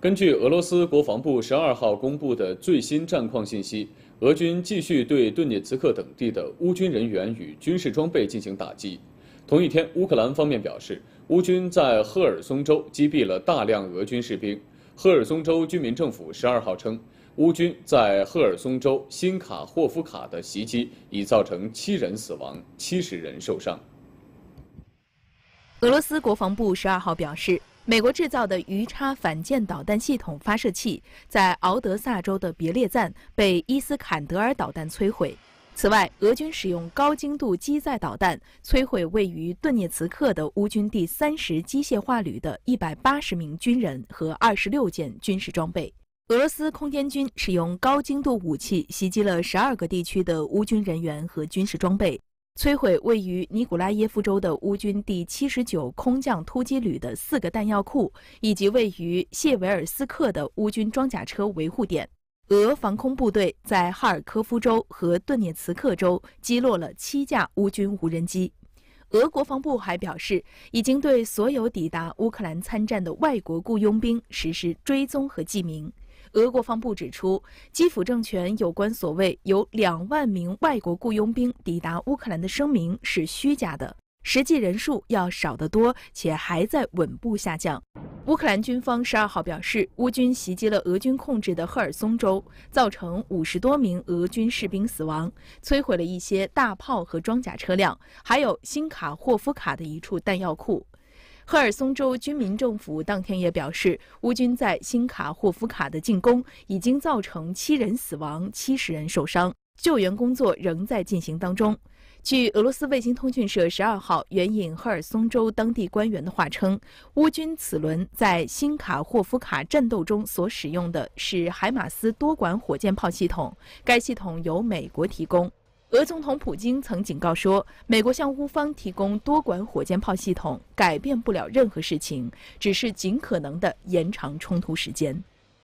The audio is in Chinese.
根据俄罗斯国防部十二号公布的最新战况信息，俄军继续对顿涅茨克等地的乌军人员与军事装备进行打击。同一天，乌克兰方面表示，乌军在赫尔松州击毙了大量俄军士兵。赫尔松州居民政府十二号称，乌军在赫尔松州新卡霍夫卡的袭击已造成七人死亡、七十人受伤。俄罗斯国防部十二号表示。美国制造的鱼叉反舰导弹系统发射器在敖德萨州的别列赞被伊斯坎德尔导弹摧毁。此外，俄军使用高精度机载导弹摧毁位于顿涅茨克的乌军第三十机械化旅的一百八十名军人和二十六件军事装备。俄罗斯空天军使用高精度武器袭击了十二个地区的乌军人员和军事装备。摧毁位于尼古拉耶夫州的乌军第七十九空降突击旅的四个弹药库，以及位于谢韦尔斯克的乌军装甲车维护点。俄防空部队在哈尔科夫州和顿涅茨克州击落了七架乌军无人机。俄国防部还表示，已经对所有抵达乌克兰参战的外国雇佣兵实施追踪和记名。俄国防部指出，基辅政权有关所谓有两万名外国雇佣兵抵达乌克兰的声明是虚假的，实际人数要少得多，且还在稳步下降。乌克兰军方十二号表示，乌军袭击了俄军控制的赫尔松州，造成五十多名俄军士兵死亡，摧毁了一些大炮和装甲车辆，还有新卡霍夫卡的一处弹药库。赫尔松州军民政府当天也表示，乌军在新卡霍夫卡的进攻已经造成七人死亡、七十人受伤，救援工作仍在进行当中。据俄罗斯卫星通讯社十二号援引赫尔松州当地官员的话称，乌军此轮在新卡霍夫卡战斗中所使用的是海马斯多管火箭炮系统，该系统由美国提供。俄总统普京曾警告说，美国向乌方提供多管火箭炮系统，改变不了任何事情，只是尽可能的延长冲突时间。